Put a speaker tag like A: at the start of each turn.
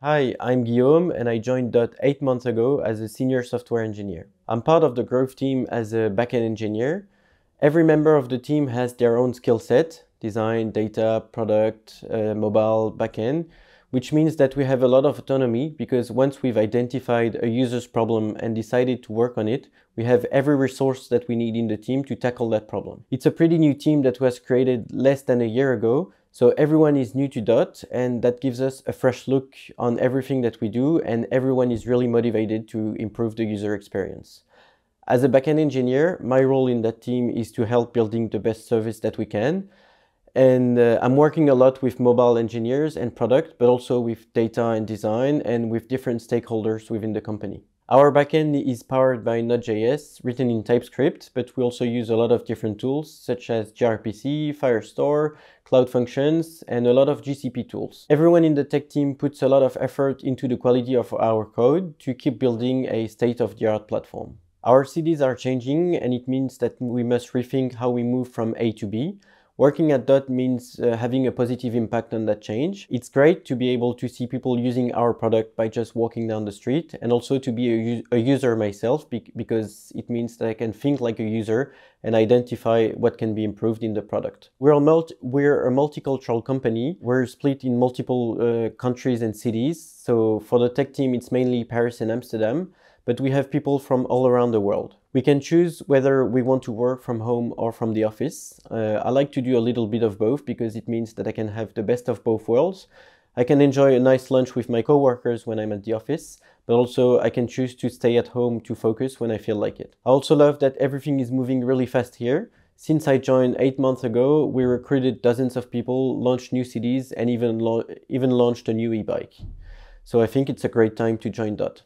A: Hi, I'm Guillaume and I joined Dot eight months ago as a senior software engineer. I'm part of the growth team as a backend engineer. Every member of the team has their own skill set, design, data, product, uh, mobile, backend, which means that we have a lot of autonomy because once we've identified a user's problem and decided to work on it, we have every resource that we need in the team to tackle that problem. It's a pretty new team that was created less than a year ago so everyone is new to Dot and that gives us a fresh look on everything that we do and everyone is really motivated to improve the user experience. As a backend engineer, my role in that team is to help building the best service that we can. And uh, I'm working a lot with mobile engineers and product, but also with data and design and with different stakeholders within the company. Our backend is powered by Node.js, written in TypeScript, but we also use a lot of different tools such as gRPC, Firestore, Cloud Functions, and a lot of GCP tools. Everyone in the tech team puts a lot of effort into the quality of our code to keep building a state-of-the-art platform. Our CDs are changing and it means that we must rethink how we move from A to B, Working at DOT means uh, having a positive impact on that change. It's great to be able to see people using our product by just walking down the street and also to be a, a user myself be because it means that I can think like a user and identify what can be improved in the product. We're a, multi we're a multicultural company. We're split in multiple uh, countries and cities. So for the tech team, it's mainly Paris and Amsterdam, but we have people from all around the world. We can choose whether we want to work from home or from the office. Uh, I like to do a little bit of both because it means that I can have the best of both worlds. I can enjoy a nice lunch with my coworkers when I'm at the office, but also I can choose to stay at home to focus when I feel like it. I also love that everything is moving really fast here. Since I joined eight months ago, we recruited dozens of people, launched new cities, and even, even launched a new e-bike. So I think it's a great time to join DOT.